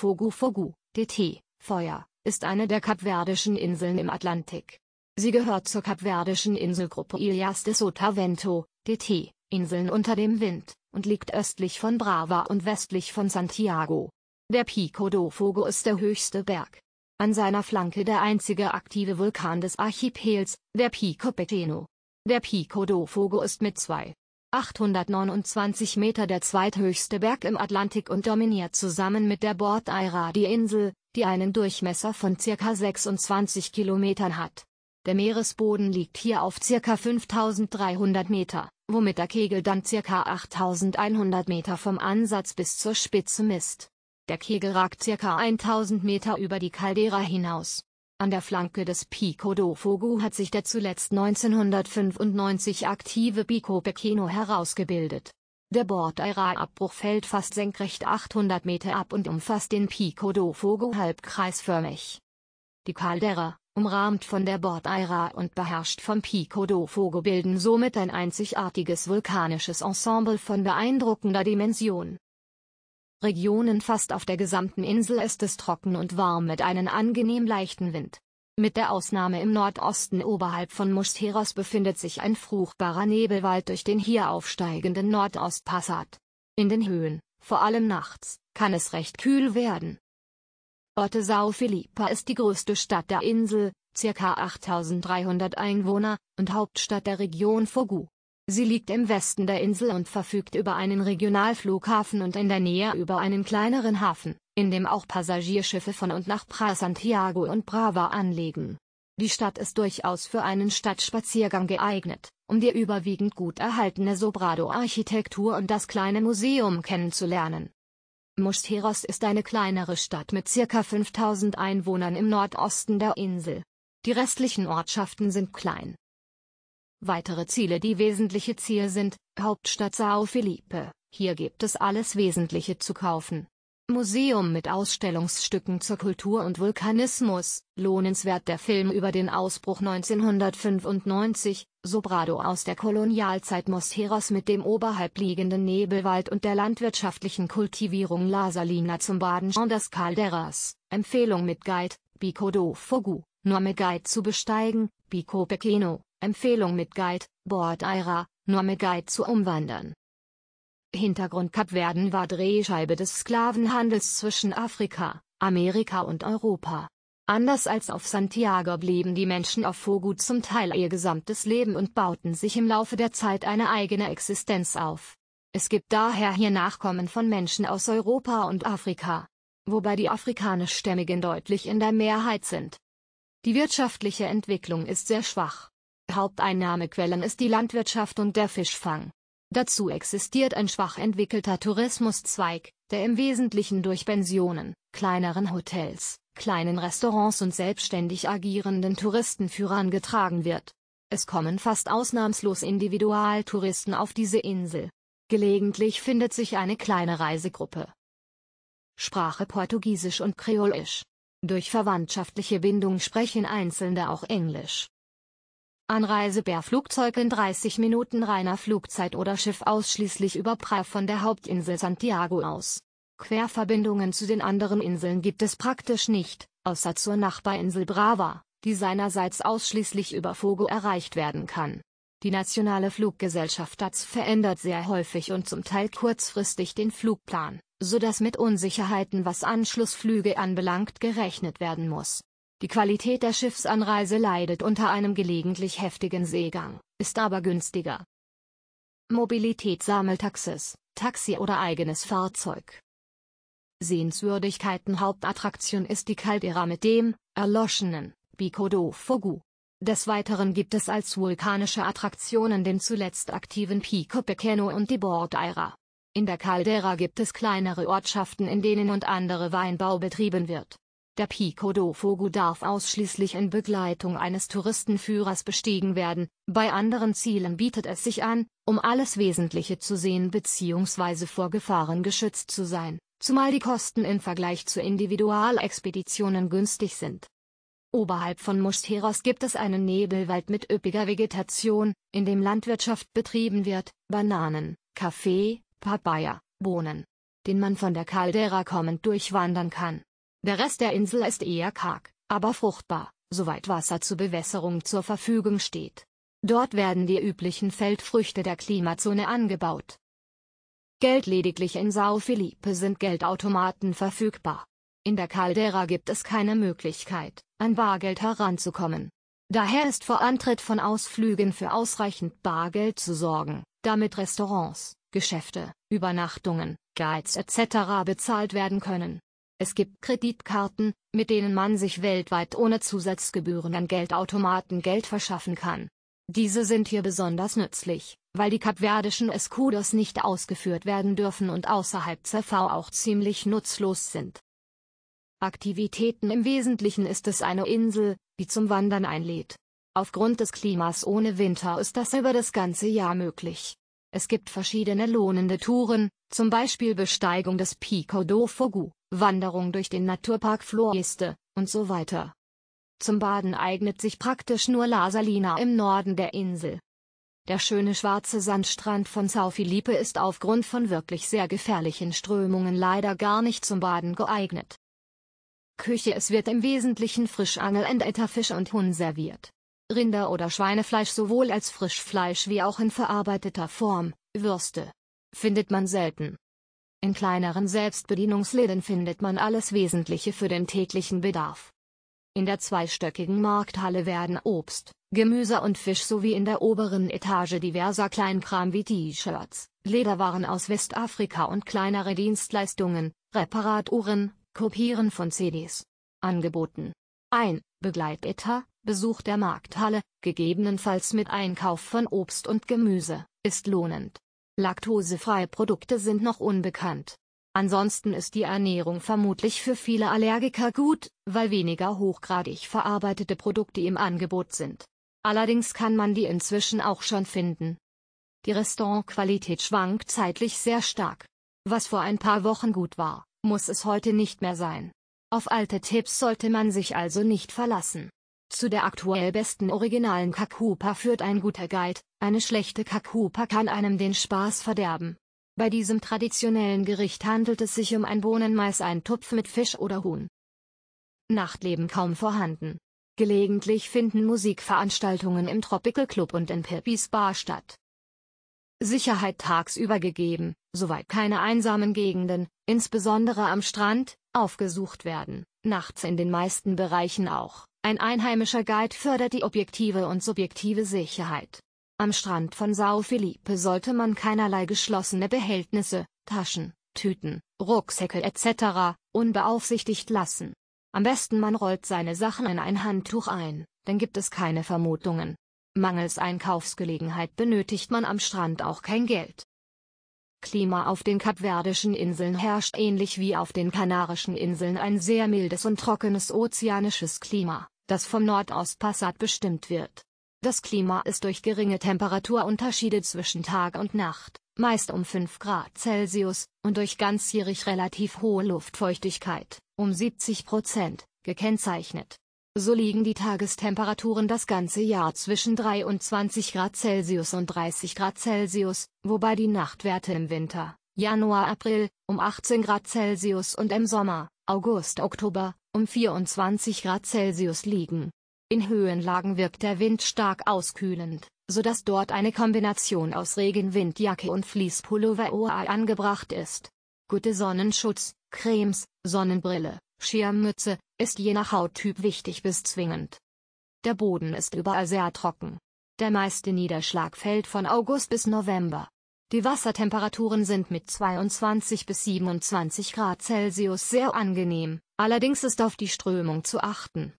Fogu Fogu, DT, Feuer, ist eine der kapverdischen Inseln im Atlantik. Sie gehört zur kapverdischen Inselgruppe Ilhas de Sotavento, DT, Inseln unter dem Wind, und liegt östlich von Brava und westlich von Santiago. Der Pico do Fogo ist der höchste Berg. An seiner Flanke der einzige aktive Vulkan des Archipels, der Pico Peteno. Der Pico do Fogo ist mit zwei 829 Meter der zweithöchste Berg im Atlantik und dominiert zusammen mit der Bordeira die Insel, die einen Durchmesser von ca. 26 Kilometern hat. Der Meeresboden liegt hier auf ca. 5300 Meter, womit der Kegel dann ca. 8100 Meter vom Ansatz bis zur Spitze misst. Der Kegel ragt ca. 1000 Meter über die Caldera hinaus. An der Flanke des Pico do Fogo hat sich der zuletzt 1995 aktive Pico Pequeno herausgebildet. Der Bordeira-Abbruch fällt fast senkrecht 800 Meter ab und umfasst den Pico do Fogo halbkreisförmig. Die Caldera, umrahmt von der Bordeira und beherrscht vom Pico do Fogo bilden somit ein einzigartiges vulkanisches Ensemble von beeindruckender Dimension. Regionen fast auf der gesamten Insel ist es trocken und warm mit einem angenehm leichten Wind. Mit der Ausnahme im Nordosten oberhalb von Musteros befindet sich ein fruchtbarer Nebelwald durch den hier aufsteigenden Nordostpassat. In den Höhen, vor allem nachts, kann es recht kühl werden. Orte São Filipa ist die größte Stadt der Insel, ca. 8300 Einwohner, und Hauptstadt der Region Fogu. Sie liegt im Westen der Insel und verfügt über einen Regionalflughafen und in der Nähe über einen kleineren Hafen, in dem auch Passagierschiffe von und nach Pra Santiago und Brava anlegen. Die Stadt ist durchaus für einen Stadtspaziergang geeignet, um die überwiegend gut erhaltene Sobrado-Architektur und das kleine Museum kennenzulernen. Musteros ist eine kleinere Stadt mit ca. 5000 Einwohnern im Nordosten der Insel. Die restlichen Ortschaften sind klein, Weitere Ziele Die wesentliche Ziele sind, Hauptstadt Sao Felipe, hier gibt es alles Wesentliche zu kaufen. Museum mit Ausstellungsstücken zur Kultur und Vulkanismus, lohnenswert der Film über den Ausbruch 1995, Sobrado aus der Kolonialzeit Mosheros mit dem oberhalb liegenden Nebelwald und der landwirtschaftlichen Kultivierung La Salina zum Baden Jean des Calderas, Empfehlung mit Guide, Bico do Fogu, nur mit Guide zu besteigen, Bico Pequeno, Empfehlung mit Guide, Board Aira, Norme Guide zu umwandern. Hintergrund Kapverden war Drehscheibe des Sklavenhandels zwischen Afrika, Amerika und Europa. Anders als auf Santiago blieben die Menschen auf Vogut zum Teil ihr gesamtes Leben und bauten sich im Laufe der Zeit eine eigene Existenz auf. Es gibt daher hier Nachkommen von Menschen aus Europa und Afrika, wobei die afrikanischstämmigen deutlich in der Mehrheit sind. Die wirtschaftliche Entwicklung ist sehr schwach. Haupteinnahmequellen ist die Landwirtschaft und der Fischfang. Dazu existiert ein schwach entwickelter Tourismuszweig, der im Wesentlichen durch Pensionen, kleineren Hotels, kleinen Restaurants und selbstständig agierenden Touristenführern getragen wird. Es kommen fast ausnahmslos Individualtouristen auf diese Insel. Gelegentlich findet sich eine kleine Reisegruppe. Sprache Portugiesisch und Kreolisch. Durch verwandtschaftliche Bindung sprechen Einzelne auch Englisch. Anreise per Flugzeug in 30 Minuten reiner Flugzeit oder Schiff ausschließlich über Praia von der Hauptinsel Santiago aus. Querverbindungen zu den anderen Inseln gibt es praktisch nicht, außer zur Nachbarinsel Brava, die seinerseits ausschließlich über Fogo erreicht werden kann. Die nationale Fluggesellschaft DATS verändert sehr häufig und zum Teil kurzfristig den Flugplan, sodass mit Unsicherheiten was Anschlussflüge anbelangt gerechnet werden muss. Die Qualität der Schiffsanreise leidet unter einem gelegentlich heftigen Seegang, ist aber günstiger. Mobilität Sammeltaxis, Taxi oder eigenes Fahrzeug. Sehenswürdigkeiten Hauptattraktion ist die Caldera mit dem, erloschenen, Biko do Fogu. Des Weiteren gibt es als vulkanische Attraktionen den zuletzt aktiven Pico Pequeno und die Bordeira. In der Caldera gibt es kleinere Ortschaften in denen und andere Weinbau betrieben wird. Der Pico do Fogo darf ausschließlich in Begleitung eines Touristenführers bestiegen werden, bei anderen Zielen bietet es sich an, um alles Wesentliche zu sehen bzw. vor Gefahren geschützt zu sein, zumal die Kosten im Vergleich zu Individualexpeditionen günstig sind. Oberhalb von Musteros gibt es einen Nebelwald mit üppiger Vegetation, in dem Landwirtschaft betrieben wird, Bananen, Kaffee, Papaya, Bohnen, den man von der Caldera kommend durchwandern kann. Der Rest der Insel ist eher karg, aber fruchtbar, soweit Wasser zur Bewässerung zur Verfügung steht. Dort werden die üblichen Feldfrüchte der Klimazone angebaut. Geld lediglich in Sao Felipe sind Geldautomaten verfügbar. In der Caldera gibt es keine Möglichkeit, an Bargeld heranzukommen. Daher ist vor Antritt von Ausflügen für ausreichend Bargeld zu sorgen, damit Restaurants, Geschäfte, Übernachtungen, Guides etc. bezahlt werden können. Es gibt Kreditkarten, mit denen man sich weltweit ohne Zusatzgebühren an Geldautomaten Geld verschaffen kann. Diese sind hier besonders nützlich, weil die kapverdischen Escudos nicht ausgeführt werden dürfen und außerhalb ZV auch ziemlich nutzlos sind. Aktivitäten Im Wesentlichen ist es eine Insel, die zum Wandern einlädt. Aufgrund des Klimas ohne Winter ist das über das ganze Jahr möglich. Es gibt verschiedene lohnende Touren, zum Beispiel Besteigung des Pico do Fogu. Wanderung durch den Naturpark Floreste, und so weiter. Zum Baden eignet sich praktisch nur La Salina im Norden der Insel. Der schöne schwarze Sandstrand von São Felipe ist aufgrund von wirklich sehr gefährlichen Strömungen leider gar nicht zum Baden geeignet. Küche Es wird im Wesentlichen Frischangel und Fisch und Huhn serviert. Rinder- oder Schweinefleisch sowohl als Frischfleisch wie auch in verarbeiteter Form, Würste. Findet man selten. In kleineren Selbstbedienungsläden findet man alles Wesentliche für den täglichen Bedarf. In der zweistöckigen Markthalle werden Obst, Gemüse und Fisch sowie in der oberen Etage diverser Kleinkram wie T-Shirts, Lederwaren aus Westafrika und kleinere Dienstleistungen, Reparaturen, Kopieren von CDs angeboten. Ein Begleitetat, Besuch der Markthalle, gegebenenfalls mit Einkauf von Obst und Gemüse, ist lohnend. Laktosefreie Produkte sind noch unbekannt. Ansonsten ist die Ernährung vermutlich für viele Allergiker gut, weil weniger hochgradig verarbeitete Produkte im Angebot sind. Allerdings kann man die inzwischen auch schon finden. Die Restaurantqualität schwankt zeitlich sehr stark. Was vor ein paar Wochen gut war, muss es heute nicht mehr sein. Auf alte Tipps sollte man sich also nicht verlassen. Zu der aktuell besten originalen Kakupa führt ein guter Guide, eine schlechte Kakupa kann einem den Spaß verderben. Bei diesem traditionellen Gericht handelt es sich um ein Bohnenmais, ein Tupf mit Fisch oder Huhn. Nachtleben kaum vorhanden. Gelegentlich finden Musikveranstaltungen im Tropical Club und in Pippi's Bar statt. Sicherheit tagsüber gegeben, soweit keine einsamen Gegenden, insbesondere am Strand, aufgesucht werden, nachts in den meisten Bereichen auch. Ein einheimischer Guide fördert die objektive und subjektive Sicherheit. Am Strand von Sao Felipe sollte man keinerlei geschlossene Behältnisse, Taschen, Tüten, Rucksäcke etc. unbeaufsichtigt lassen. Am besten man rollt seine Sachen in ein Handtuch ein, dann gibt es keine Vermutungen. Mangels Einkaufsgelegenheit benötigt man am Strand auch kein Geld. Klima auf den Kapverdischen Inseln herrscht ähnlich wie auf den Kanarischen Inseln ein sehr mildes und trockenes ozeanisches Klima, das vom Nordostpassat bestimmt wird. Das Klima ist durch geringe Temperaturunterschiede zwischen Tag und Nacht, meist um 5 Grad Celsius, und durch ganzjährig relativ hohe Luftfeuchtigkeit, um 70 Prozent, gekennzeichnet. So liegen die Tagestemperaturen das ganze Jahr zwischen 23 Grad Celsius und 30 Grad Celsius, wobei die Nachtwerte im Winter, Januar-April, um 18 Grad Celsius und im Sommer, August-Oktober, um 24 Grad Celsius liegen. In Höhenlagen wirkt der Wind stark auskühlend, sodass dort eine Kombination aus Regenwindjacke und Fließpullover OA angebracht ist. Gute Sonnenschutz, Cremes, Sonnenbrille, Schirmmütze, ist je nach Hauttyp wichtig bis zwingend. Der Boden ist überall sehr trocken. Der meiste Niederschlag fällt von August bis November. Die Wassertemperaturen sind mit 22 bis 27 Grad Celsius sehr angenehm, allerdings ist auf die Strömung zu achten.